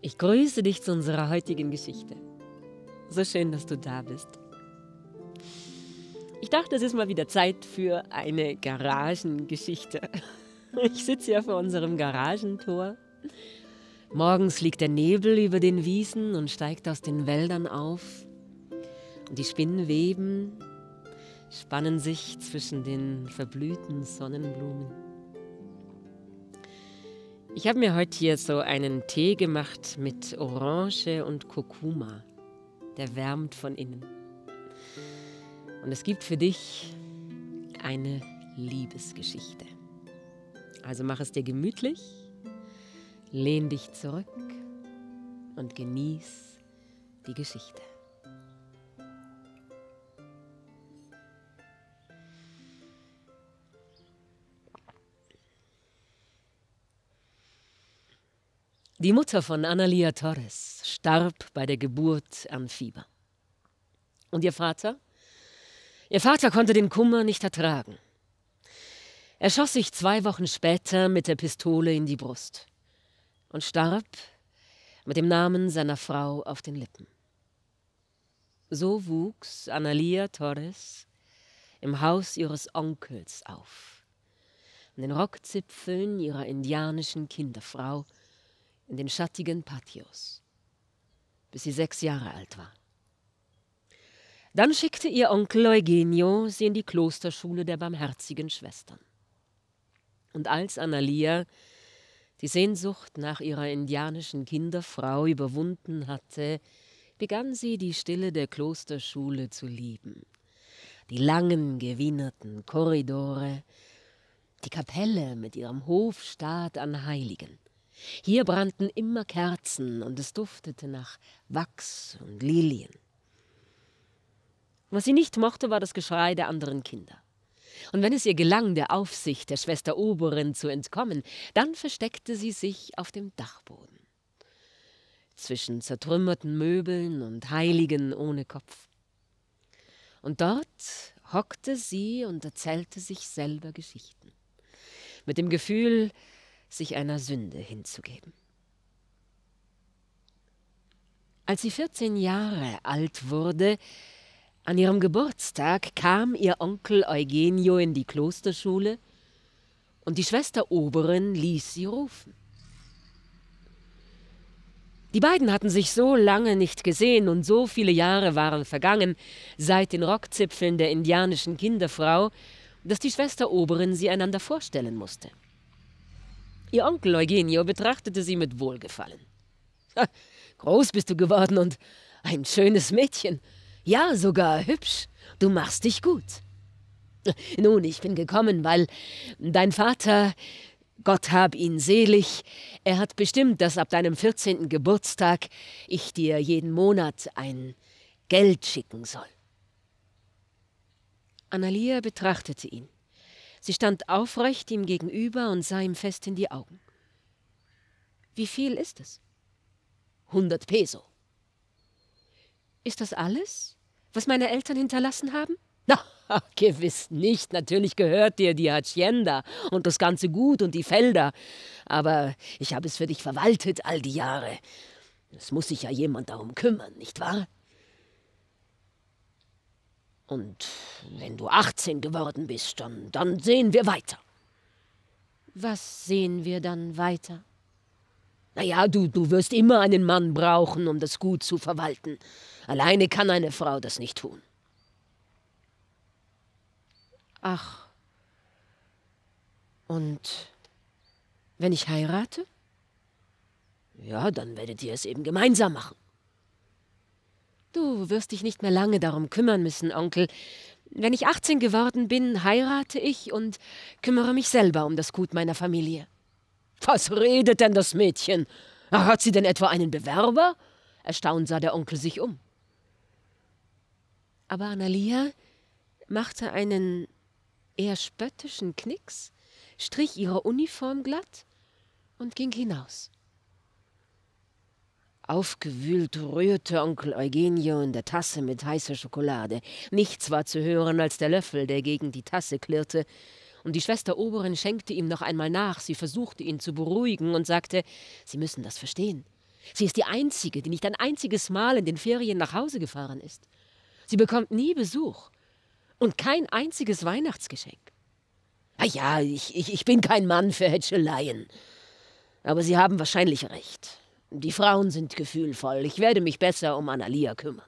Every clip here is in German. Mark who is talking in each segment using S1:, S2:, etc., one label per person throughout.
S1: Ich grüße dich zu unserer heutigen Geschichte. So schön, dass du da bist. Ich dachte, es ist mal wieder Zeit für eine Garagengeschichte. Ich sitze ja vor unserem Garagentor. Morgens liegt der Nebel über den Wiesen und steigt aus den Wäldern auf. Und die Spinnenweben spannen sich zwischen den verblühten Sonnenblumen. Ich habe mir heute hier so einen Tee gemacht mit Orange und Kurkuma. Der wärmt von innen. Und es gibt für dich eine Liebesgeschichte. Also mach es dir gemütlich, lehn dich zurück und genieß die Geschichte. Die Mutter von Analia Torres starb bei der Geburt an Fieber. Und ihr Vater? Ihr Vater konnte den Kummer nicht ertragen. Er schoss sich zwei Wochen später mit der Pistole in die Brust und starb mit dem Namen seiner Frau auf den Lippen. So wuchs Analia Torres im Haus ihres Onkels auf, an den Rockzipfeln ihrer indianischen Kinderfrau, in den schattigen Patios, bis sie sechs Jahre alt war. Dann schickte ihr Onkel Eugenio sie in die Klosterschule der barmherzigen Schwestern. Und als Annalia die Sehnsucht nach ihrer indianischen Kinderfrau überwunden hatte, begann sie die Stille der Klosterschule zu lieben. Die langen, gewinnerten Korridore, die Kapelle mit ihrem Hofstaat an Heiligen, hier brannten immer Kerzen und es duftete nach Wachs und Lilien. Was sie nicht mochte, war das Geschrei der anderen Kinder. Und wenn es ihr gelang, der Aufsicht der Schwester Oberin zu entkommen, dann versteckte sie sich auf dem Dachboden. Zwischen zertrümmerten Möbeln und Heiligen ohne Kopf. Und dort hockte sie und erzählte sich selber Geschichten. Mit dem Gefühl, sich einer Sünde hinzugeben. Als sie 14 Jahre alt wurde, an ihrem Geburtstag kam ihr Onkel Eugenio in die Klosterschule und die Schwester Oberin ließ sie rufen. Die beiden hatten sich so lange nicht gesehen und so viele Jahre waren vergangen seit den Rockzipfeln der indianischen Kinderfrau, dass die Schwester Oberin sie einander vorstellen musste. Ihr Onkel Eugenio betrachtete sie mit Wohlgefallen. Groß bist du geworden und ein schönes Mädchen. Ja, sogar hübsch. Du machst dich gut. Nun, ich bin gekommen, weil dein Vater, Gott hab ihn selig, er hat bestimmt, dass ab deinem 14. Geburtstag ich dir jeden Monat ein Geld schicken soll. Analia betrachtete ihn. Sie stand aufrecht ihm gegenüber und sah ihm fest in die Augen. Wie viel ist es? Hundert Peso. Ist das alles, was meine Eltern hinterlassen haben? Na, gewiss nicht. Natürlich gehört dir die Hacienda und das ganze Gut und die Felder. Aber ich habe es für dich verwaltet all die Jahre. Es muss sich ja jemand darum kümmern, nicht wahr? Und wenn du 18 geworden bist, dann, dann sehen wir weiter. Was sehen wir dann weiter? Naja, du, du wirst immer einen Mann brauchen, um das Gut zu verwalten. Alleine kann eine Frau das nicht tun. Ach. Und wenn ich heirate? Ja, dann werdet ihr es eben gemeinsam machen. Du wirst dich nicht mehr lange darum kümmern müssen, Onkel. Wenn ich 18 geworden bin, heirate ich und kümmere mich selber um das Gut meiner Familie. Was redet denn das Mädchen? Ah, hat sie denn etwa einen Bewerber? Erstaunt sah der Onkel sich um. Aber Analia machte einen eher spöttischen Knicks, strich ihre Uniform glatt und ging hinaus. Aufgewühlt rührte Onkel Eugenio in der Tasse mit heißer Schokolade. Nichts war zu hören als der Löffel, der gegen die Tasse klirrte. Und die Schwester Oberin schenkte ihm noch einmal nach. Sie versuchte ihn zu beruhigen und sagte, Sie müssen das verstehen. Sie ist die Einzige, die nicht ein einziges Mal in den Ferien nach Hause gefahren ist. Sie bekommt nie Besuch und kein einziges Weihnachtsgeschenk. Ah ja, ich, ich, ich bin kein Mann für Hätscheleien. Aber Sie haben wahrscheinlich recht. Die Frauen sind gefühlvoll. Ich werde mich besser um Analia kümmern.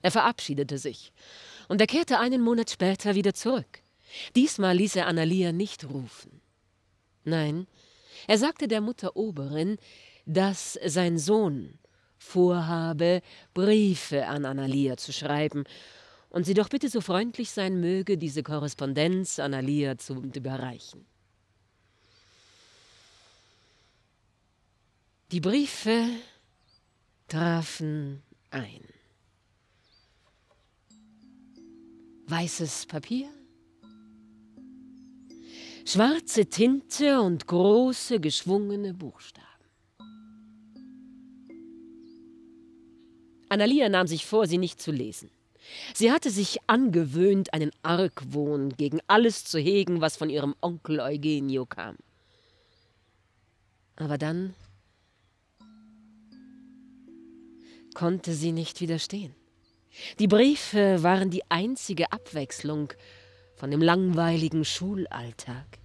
S1: Er verabschiedete sich und er kehrte einen Monat später wieder zurück. Diesmal ließ er Analia nicht rufen. Nein, er sagte der Mutter Oberin, dass sein Sohn vorhabe, Briefe an Analia zu schreiben und sie doch bitte so freundlich sein möge, diese Korrespondenz Analia zu überreichen. Die Briefe trafen ein. Weißes Papier, schwarze Tinte und große geschwungene Buchstaben. Annalia nahm sich vor, sie nicht zu lesen. Sie hatte sich angewöhnt, einen Argwohn gegen alles zu hegen, was von ihrem Onkel Eugenio kam. Aber dann konnte sie nicht widerstehen. Die Briefe waren die einzige Abwechslung von dem langweiligen Schulalltag.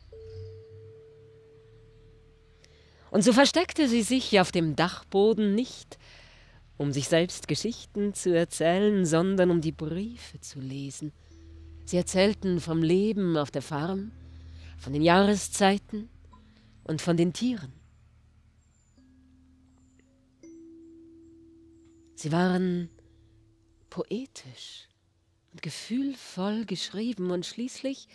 S1: Und so versteckte sie sich auf dem Dachboden nicht, um sich selbst Geschichten zu erzählen, sondern um die Briefe zu lesen. Sie erzählten vom Leben auf der Farm, von den Jahreszeiten und von den Tieren. Sie waren poetisch und gefühlvoll geschrieben und schließlich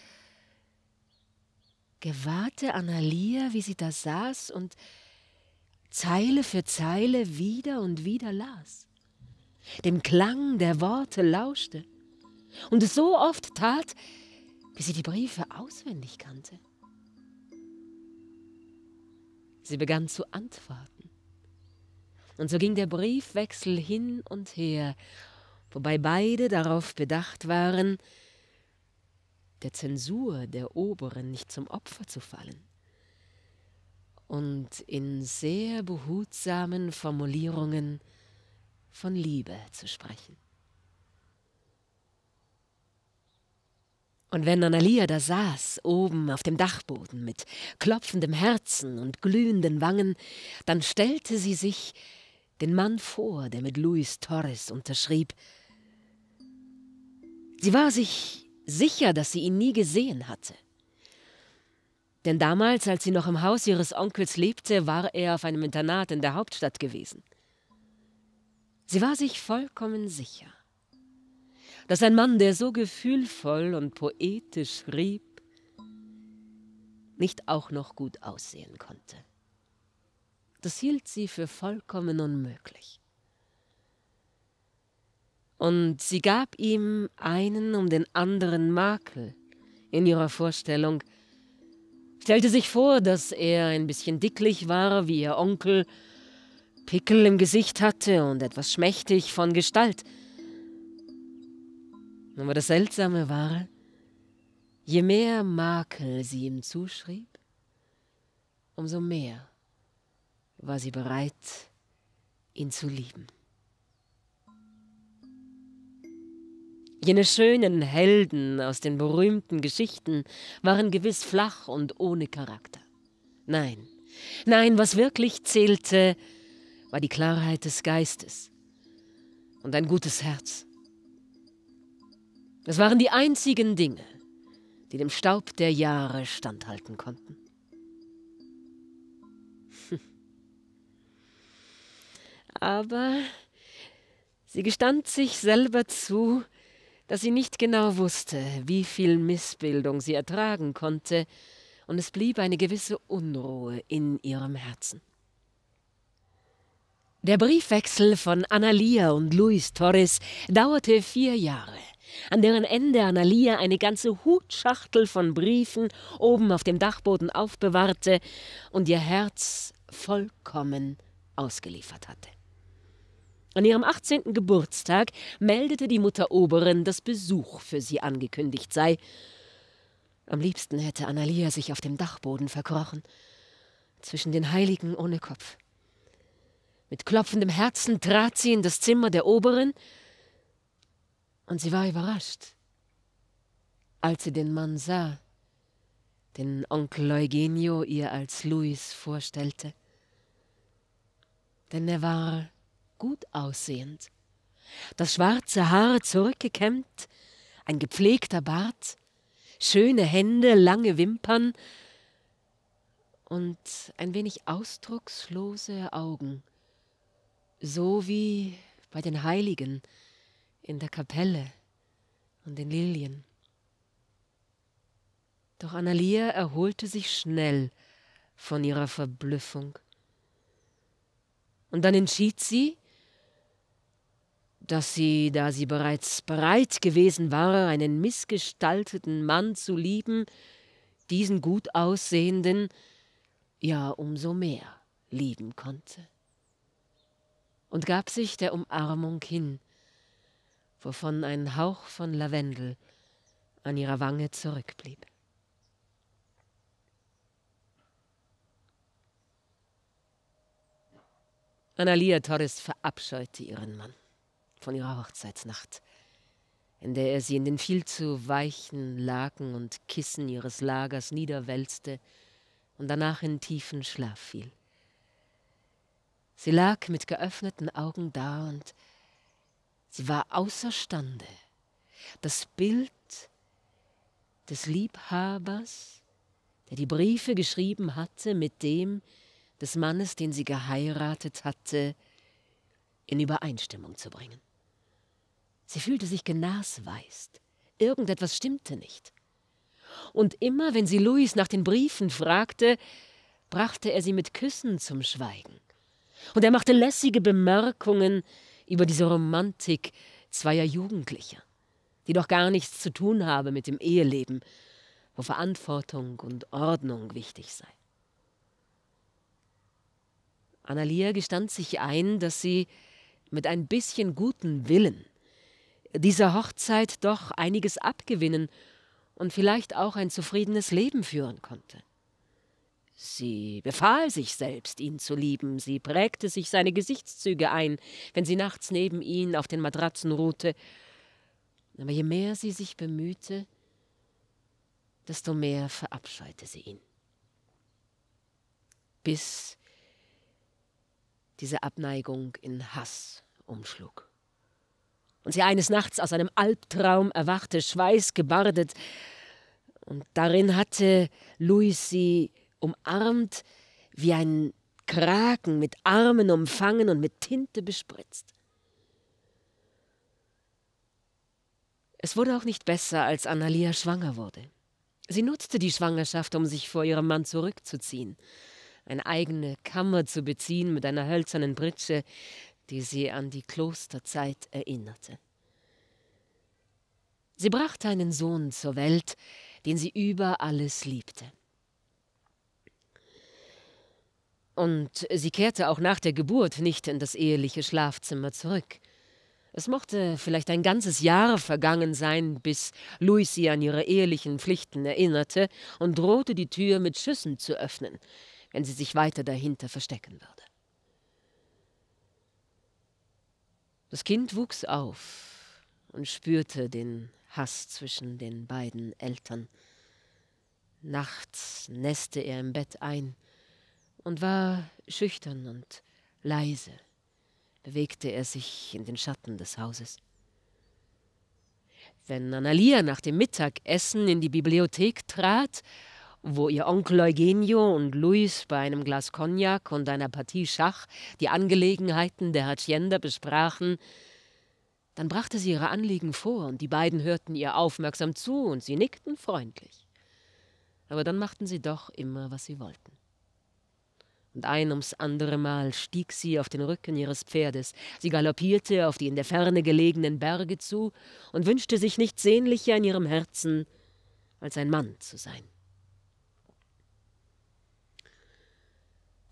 S1: gewahrte Annalia, wie sie da saß und Zeile für Zeile wieder und wieder las, dem Klang der Worte lauschte und es so oft tat, wie sie die Briefe auswendig kannte. Sie begann zu antworten und so ging der Briefwechsel hin und her, wobei beide darauf bedacht waren, der Zensur der Oberen nicht zum Opfer zu fallen. Und in sehr behutsamen Formulierungen von Liebe zu sprechen. Und wenn Annalia da saß, oben auf dem Dachboden mit klopfendem Herzen und glühenden Wangen, dann stellte sie sich den Mann vor, der mit Luis Torres unterschrieb. Sie war sich sicher, dass sie ihn nie gesehen hatte. Denn damals, als sie noch im Haus ihres Onkels lebte, war er auf einem Internat in der Hauptstadt gewesen. Sie war sich vollkommen sicher, dass ein Mann, der so gefühlvoll und poetisch schrieb, nicht auch noch gut aussehen konnte. Das hielt sie für vollkommen unmöglich. Und sie gab ihm einen um den anderen Makel in ihrer Vorstellung, stellte sich vor, dass er ein bisschen dicklich war wie ihr Onkel, Pickel im Gesicht hatte und etwas schmächtig von Gestalt. Aber das Seltsame war, je mehr Makel sie ihm zuschrieb, umso mehr war sie bereit, ihn zu lieben. Jene schönen Helden aus den berühmten Geschichten waren gewiss flach und ohne Charakter. Nein, nein, was wirklich zählte, war die Klarheit des Geistes und ein gutes Herz. Das waren die einzigen Dinge, die dem Staub der Jahre standhalten konnten. aber sie gestand sich selber zu, dass sie nicht genau wusste, wie viel Missbildung sie ertragen konnte, und es blieb eine gewisse Unruhe in ihrem Herzen. Der Briefwechsel von Analia und Luis Torres dauerte vier Jahre, an deren Ende Analia eine ganze Hutschachtel von Briefen oben auf dem Dachboden aufbewahrte und ihr Herz vollkommen ausgeliefert hatte. An ihrem 18. Geburtstag meldete die Mutter Oberin, dass Besuch für sie angekündigt sei. Am liebsten hätte Annalia sich auf dem Dachboden verkrochen, zwischen den Heiligen ohne Kopf. Mit klopfendem Herzen trat sie in das Zimmer der Oberin und sie war überrascht, als sie den Mann sah, den Onkel Eugenio ihr als Luis vorstellte. Denn er war gut aussehend. Das schwarze Haar zurückgekämmt, ein gepflegter Bart, schöne Hände, lange Wimpern und ein wenig ausdruckslose Augen, so wie bei den Heiligen in der Kapelle und den Lilien. Doch Annalia erholte sich schnell von ihrer Verblüffung. Und dann entschied sie, dass sie, da sie bereits bereit gewesen war, einen missgestalteten Mann zu lieben, diesen gut aussehenden ja umso mehr lieben konnte. Und gab sich der Umarmung hin, wovon ein Hauch von Lavendel an ihrer Wange zurückblieb. Analia Torres verabscheute ihren Mann von ihrer Hochzeitsnacht, in der er sie in den viel zu weichen Laken und Kissen ihres Lagers niederwälzte und danach in tiefen Schlaf fiel. Sie lag mit geöffneten Augen da und sie war außerstande, das Bild des Liebhabers, der die Briefe geschrieben hatte, mit dem des Mannes, den sie geheiratet hatte, in Übereinstimmung zu bringen. Sie fühlte sich genasweist. Irgendetwas stimmte nicht. Und immer, wenn sie Louis nach den Briefen fragte, brachte er sie mit Küssen zum Schweigen. Und er machte lässige Bemerkungen über diese Romantik zweier Jugendlicher, die doch gar nichts zu tun habe mit dem Eheleben, wo Verantwortung und Ordnung wichtig sei. Annalia gestand sich ein, dass sie mit ein bisschen guten Willen dieser Hochzeit doch einiges abgewinnen und vielleicht auch ein zufriedenes Leben führen konnte. Sie befahl sich selbst, ihn zu lieben, sie prägte sich seine Gesichtszüge ein, wenn sie nachts neben ihn auf den Matratzen ruhte, aber je mehr sie sich bemühte, desto mehr verabscheute sie ihn. Bis diese Abneigung in Hass umschlug und sie eines Nachts aus einem Albtraum erwachte, schweißgebardet, Und darin hatte Louis sie umarmt wie ein Kraken mit Armen umfangen und mit Tinte bespritzt. Es wurde auch nicht besser, als Annalia schwanger wurde. Sie nutzte die Schwangerschaft, um sich vor ihrem Mann zurückzuziehen, eine eigene Kammer zu beziehen mit einer hölzernen Pritsche, die sie an die Klosterzeit erinnerte. Sie brachte einen Sohn zur Welt, den sie über alles liebte. Und sie kehrte auch nach der Geburt nicht in das eheliche Schlafzimmer zurück. Es mochte vielleicht ein ganzes Jahr vergangen sein, bis Louis sie an ihre ehelichen Pflichten erinnerte und drohte, die Tür mit Schüssen zu öffnen, wenn sie sich weiter dahinter verstecken würde. Das Kind wuchs auf und spürte den Hass zwischen den beiden Eltern. Nachts näste er im Bett ein und war schüchtern und leise, bewegte er sich in den Schatten des Hauses. Wenn Annalia nach dem Mittagessen in die Bibliothek trat, wo ihr Onkel Eugenio und Luis bei einem Glas Cognac und einer Partie Schach die Angelegenheiten der Hacienda besprachen, dann brachte sie ihre Anliegen vor, und die beiden hörten ihr aufmerksam zu, und sie nickten freundlich. Aber dann machten sie doch immer, was sie wollten. Und ein ums andere Mal stieg sie auf den Rücken ihres Pferdes, sie galoppierte auf die in der Ferne gelegenen Berge zu und wünschte sich nichts sehnlicher in ihrem Herzen, als ein Mann zu sein.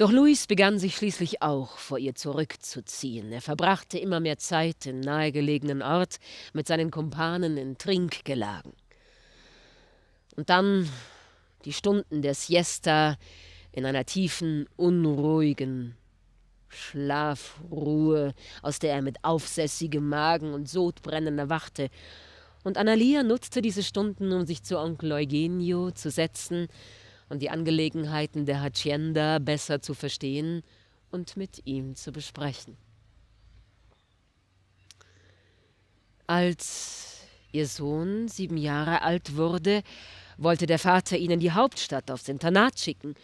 S1: Doch Luis begann sich schließlich auch vor ihr zurückzuziehen. Er verbrachte immer mehr Zeit im nahegelegenen Ort mit seinen Kumpanen in Trinkgelagen. Und dann die Stunden der Siesta in einer tiefen, unruhigen Schlafruhe, aus der er mit aufsässigem Magen und Sodbrennen erwachte. Und Analia nutzte diese Stunden, um sich zu Onkel Eugenio zu setzen und die Angelegenheiten der Hacienda besser zu verstehen und mit ihm zu besprechen. Als ihr Sohn sieben Jahre alt wurde, wollte der Vater ihn in die Hauptstadt aufs Internat schicken,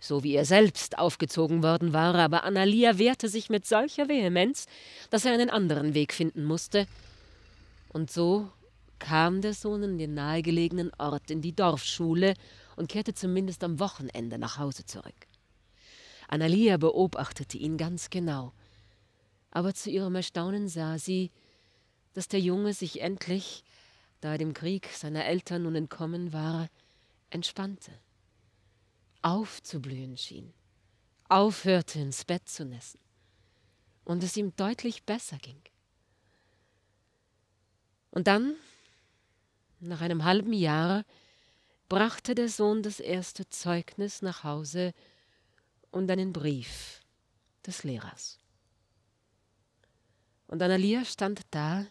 S1: so wie er selbst aufgezogen worden war, aber Analia wehrte sich mit solcher Vehemenz, dass er einen anderen Weg finden musste. Und so kam der Sohn in den nahegelegenen Ort in die Dorfschule, und kehrte zumindest am Wochenende nach Hause zurück. Analia beobachtete ihn ganz genau, aber zu ihrem Erstaunen sah sie, dass der Junge sich endlich, da er dem Krieg seiner Eltern nun entkommen war, entspannte, aufzublühen schien, aufhörte ins Bett zu nässen und es ihm deutlich besser ging. Und dann, nach einem halben Jahr, brachte der Sohn das erste Zeugnis nach Hause und einen Brief des Lehrers. Und Analia stand da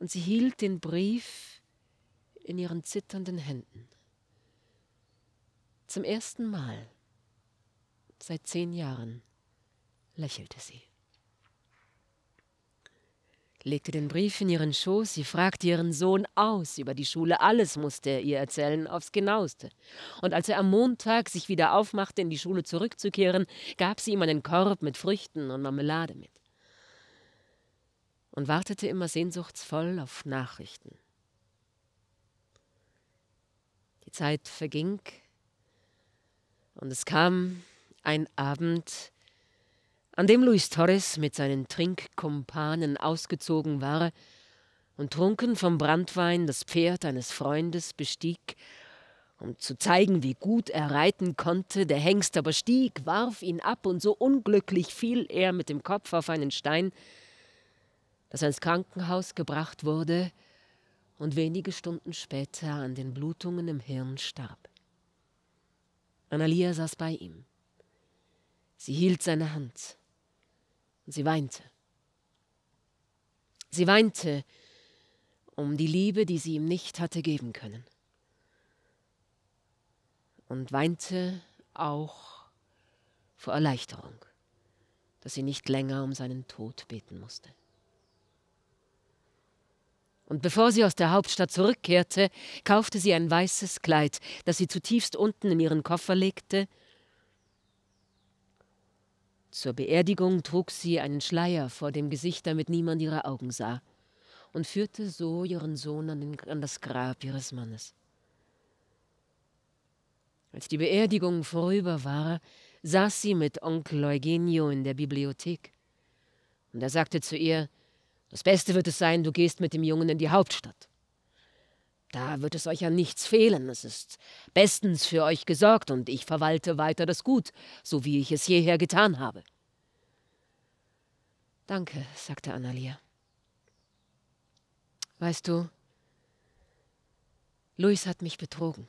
S1: und sie hielt den Brief in ihren zitternden Händen. Zum ersten Mal seit zehn Jahren lächelte sie legte den Brief in ihren Schoß, sie fragte ihren Sohn aus über die Schule, alles musste er ihr erzählen, aufs genaueste. Und als er am Montag sich wieder aufmachte, in die Schule zurückzukehren, gab sie ihm einen Korb mit Früchten und Marmelade mit. Und wartete immer sehnsuchtsvoll auf Nachrichten. Die Zeit verging, und es kam ein Abend, an dem Luis Torres mit seinen Trinkkumpanen ausgezogen war und trunken vom Brandwein das Pferd eines Freundes bestieg, um zu zeigen, wie gut er reiten konnte, der Hengst aber stieg, warf ihn ab, und so unglücklich fiel er mit dem Kopf auf einen Stein, dass er ins Krankenhaus gebracht wurde und wenige Stunden später an den Blutungen im Hirn starb. Analia saß bei ihm. Sie hielt seine Hand sie weinte. Sie weinte um die Liebe, die sie ihm nicht hatte geben können. Und weinte auch vor Erleichterung, dass sie nicht länger um seinen Tod beten musste. Und bevor sie aus der Hauptstadt zurückkehrte, kaufte sie ein weißes Kleid, das sie zutiefst unten in ihren Koffer legte zur Beerdigung trug sie einen Schleier vor dem Gesicht, damit niemand ihre Augen sah, und führte so ihren Sohn an, den, an das Grab ihres Mannes. Als die Beerdigung vorüber war, saß sie mit Onkel Eugenio in der Bibliothek. Und er sagte zu ihr, das Beste wird es sein, du gehst mit dem Jungen in die Hauptstadt. Da wird es euch an nichts fehlen. Es ist bestens für euch gesorgt und ich verwalte weiter das Gut, so wie ich es jeher getan habe. Danke, sagte Annalia. Weißt du, Luis hat mich betrogen.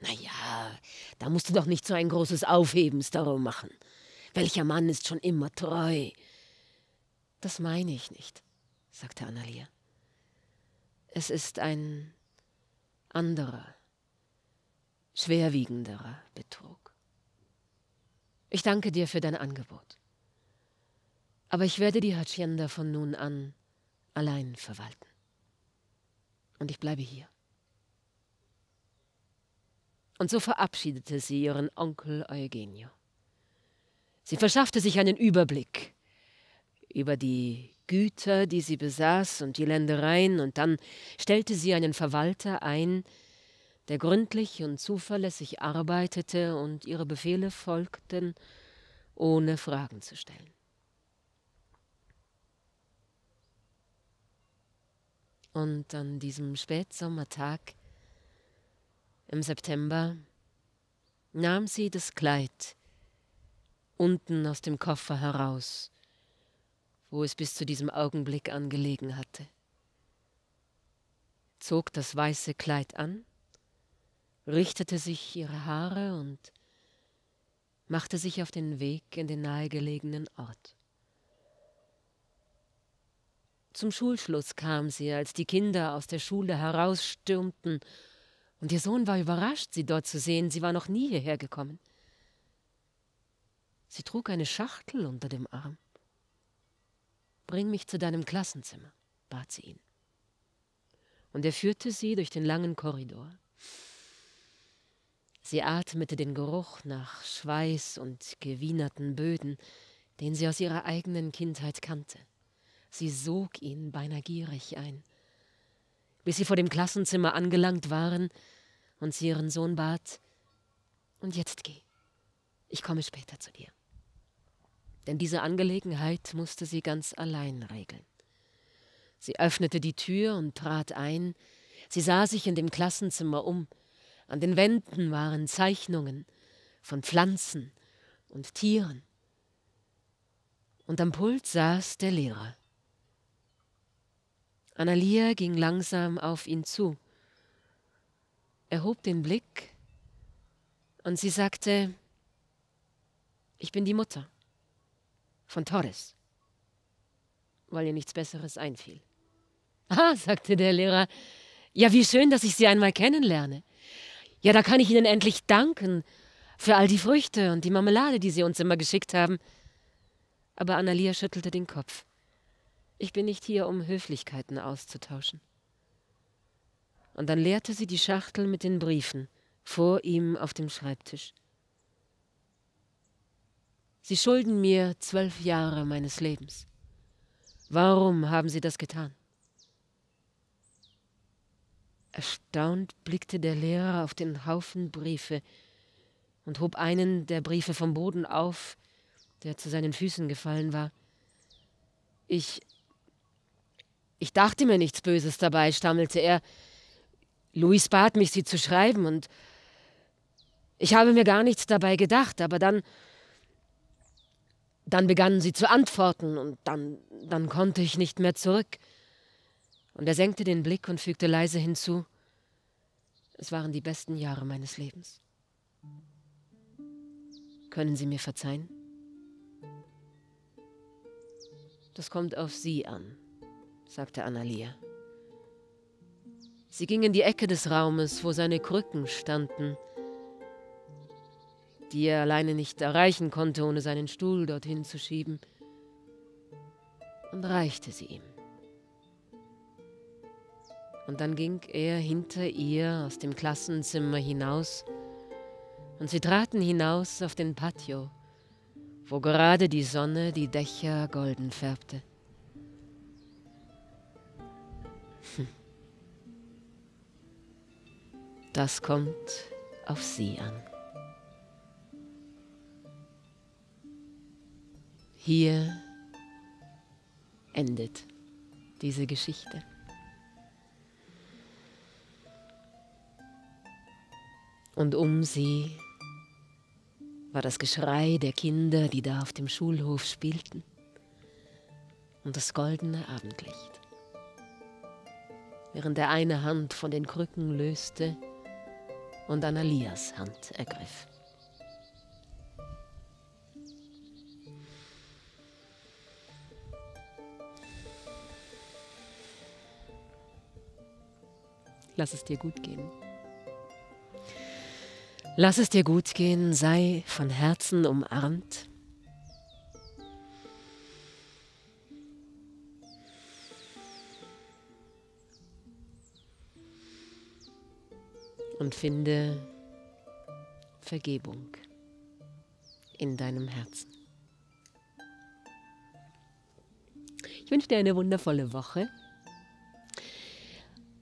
S1: Naja, da musst du doch nicht so ein großes Aufhebens darum machen. Welcher Mann ist schon immer treu? Das meine ich nicht, sagte Annalia. Es ist ein anderer, schwerwiegenderer Betrug. Ich danke dir für dein Angebot. Aber ich werde die Hacienda von nun an allein verwalten. Und ich bleibe hier. Und so verabschiedete sie ihren Onkel Eugenio. Sie verschaffte sich einen Überblick über die Güter, die sie besaß, und die Ländereien, und dann stellte sie einen Verwalter ein, der gründlich und zuverlässig arbeitete, und ihre Befehle folgten, ohne Fragen zu stellen. Und an diesem Spätsommertag im September nahm sie das Kleid unten aus dem Koffer heraus wo es bis zu diesem Augenblick angelegen hatte, zog das weiße Kleid an, richtete sich ihre Haare und machte sich auf den Weg in den nahegelegenen Ort. Zum Schulschluss kam sie, als die Kinder aus der Schule herausstürmten, und ihr Sohn war überrascht, sie dort zu sehen, sie war noch nie hierher gekommen. Sie trug eine Schachtel unter dem Arm. Bring mich zu deinem Klassenzimmer, bat sie ihn. Und er führte sie durch den langen Korridor. Sie atmete den Geruch nach Schweiß und gewienerten Böden, den sie aus ihrer eigenen Kindheit kannte. Sie sog ihn beinahe gierig ein. Bis sie vor dem Klassenzimmer angelangt waren und sie ihren Sohn bat, und jetzt geh, ich komme später zu dir denn diese Angelegenheit musste sie ganz allein regeln. Sie öffnete die Tür und trat ein, sie sah sich in dem Klassenzimmer um, an den Wänden waren Zeichnungen von Pflanzen und Tieren. Und am Pult saß der Lehrer. Annalia ging langsam auf ihn zu. Er hob den Blick und sie sagte, ich bin die Mutter von Torres, weil ihr nichts Besseres einfiel. Ah, sagte der Lehrer, ja, wie schön, dass ich Sie einmal kennenlerne. Ja, da kann ich Ihnen endlich danken für all die Früchte und die Marmelade, die Sie uns immer geschickt haben. Aber Annalia schüttelte den Kopf. Ich bin nicht hier, um Höflichkeiten auszutauschen. Und dann leerte sie die Schachtel mit den Briefen vor ihm auf dem Schreibtisch. Sie schulden mir zwölf Jahre meines Lebens. Warum haben Sie das getan? Erstaunt blickte der Lehrer auf den Haufen Briefe und hob einen der Briefe vom Boden auf, der zu seinen Füßen gefallen war. Ich. Ich dachte mir nichts Böses dabei, stammelte er. Luis bat mich, sie zu schreiben, und ich habe mir gar nichts dabei gedacht, aber dann dann begannen sie zu antworten und dann, dann konnte ich nicht mehr zurück. Und er senkte den Blick und fügte leise hinzu, es waren die besten Jahre meines Lebens. Können Sie mir verzeihen? Das kommt auf Sie an, sagte Annalia. Sie ging in die Ecke des Raumes, wo seine Krücken standen, die er alleine nicht erreichen konnte, ohne seinen Stuhl dorthin zu schieben, und reichte sie ihm. Und dann ging er hinter ihr aus dem Klassenzimmer hinaus, und sie traten hinaus auf den Patio, wo gerade die Sonne die Dächer golden färbte. Hm. Das kommt auf sie an. Hier endet diese Geschichte. Und um sie war das Geschrei der Kinder, die da auf dem Schulhof spielten, und das goldene Abendlicht. Während er eine Hand von den Krücken löste und Analias Hand ergriff. Lass es dir gut gehen. Lass es dir gut gehen, sei von Herzen umarmt. Und finde Vergebung in deinem Herzen. Ich wünsche dir eine wundervolle Woche.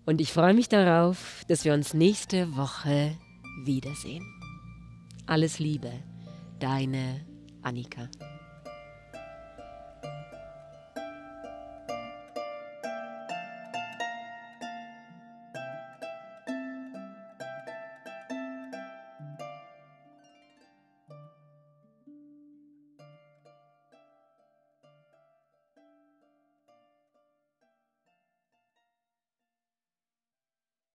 S1: Und ich freue mich darauf, dass wir uns nächste Woche wiedersehen. Alles Liebe, deine Annika.